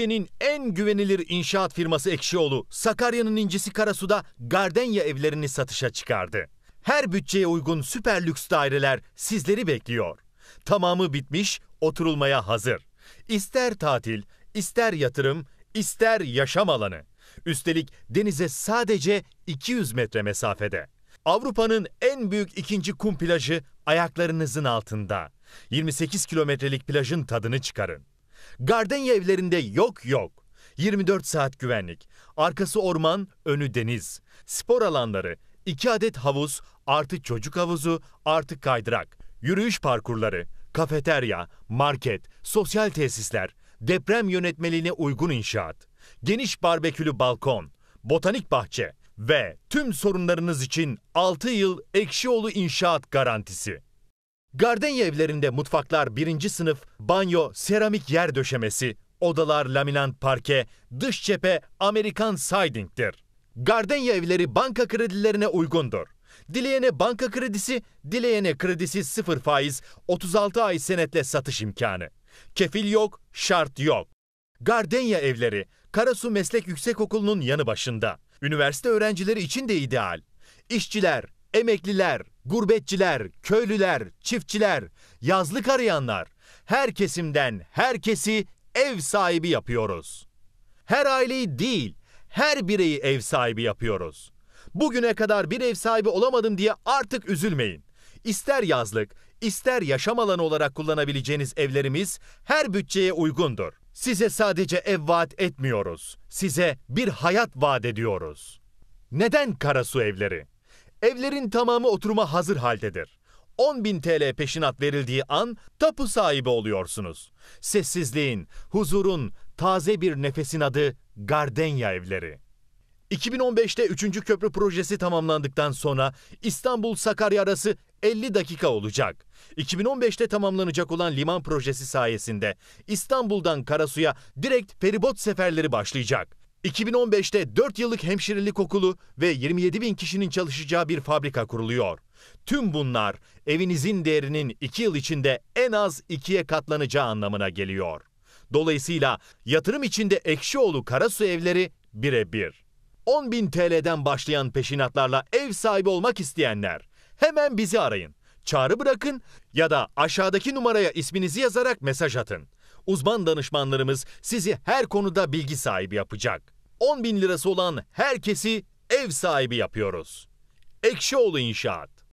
Türkiye'nin en güvenilir inşaat firması Ekşioğlu, Sakarya'nın incisi Karasu'da Gardenya evlerini satışa çıkardı. Her bütçeye uygun süper lüks daireler sizleri bekliyor. Tamamı bitmiş, oturulmaya hazır. İster tatil, ister yatırım, ister yaşam alanı. Üstelik denize sadece 200 metre mesafede. Avrupa'nın en büyük ikinci kum plajı ayaklarınızın altında. 28 kilometrelik plajın tadını çıkarın. Gardenya evlerinde yok yok. 24 saat güvenlik. Arkası orman, önü deniz. Spor alanları, 2 adet havuz, artı çocuk havuzu, artı kaydırak. Yürüyüş parkurları, kafeterya, market, sosyal tesisler, deprem yönetmeliğine uygun inşaat, geniş barbekülü balkon, botanik bahçe ve tüm sorunlarınız için 6 yıl Ekşioğlu İnşaat Garantisi. Gardenya evlerinde mutfaklar birinci sınıf, banyo seramik yer döşemesi, odalar laminant parke, dış cephe Amerikan siding'dir. Gardenya evleri banka kredilerine uygundur. Dileyene banka kredisi, dileyene kredisi sıfır faiz, 36 ay senetle satış imkanı. Kefil yok, şart yok. Gardenya evleri, Karasu Meslek Yüksekokulu'nun yanı başında. Üniversite öğrencileri için de ideal. İşçiler, emekliler, gurbetçiler, köylüler, çiftçiler, yazlık arayanlar, her kesimden herkesi ev sahibi yapıyoruz. Her aileyi değil, her bireyi ev sahibi yapıyoruz. Bugüne kadar bir ev sahibi olamadım diye artık üzülmeyin. İster yazlık, ister yaşam alanı olarak kullanabileceğiniz evlerimiz her bütçeye uygundur. Size sadece ev vaat etmiyoruz. Size bir hayat vaat ediyoruz. Neden Karasu evleri? Evlerin tamamı oturuma hazır haldedir. 10 bin TL peşinat verildiği an tapu sahibi oluyorsunuz. Sessizliğin, huzurun, taze bir nefesin adı Gardenya Evleri. 2015'te 3. köprü projesi tamamlandıktan sonra İstanbul-Sakarya arası 50 dakika olacak. 2015'te tamamlanacak olan liman projesi sayesinde İstanbul'dan Karasu'ya direkt feribot seferleri başlayacak. 2015'te 4 yıllık hemşirelik okulu ve 27 bin kişinin çalışacağı bir fabrika kuruluyor. Tüm bunlar evinizin değerinin 2 yıl içinde en az 2'ye katlanacağı anlamına geliyor. Dolayısıyla yatırım içinde Ekşioğlu Karasu evleri birebir. 10 bin TL'den başlayan peşinatlarla ev sahibi olmak isteyenler hemen bizi arayın. Çağrı bırakın ya da aşağıdaki numaraya isminizi yazarak mesaj atın uzman danışmanlarımız sizi her konuda bilgi sahibi yapacak. 10 bin lirası olan herkesi ev sahibi yapıyoruz. Ekşioğlu İnşaat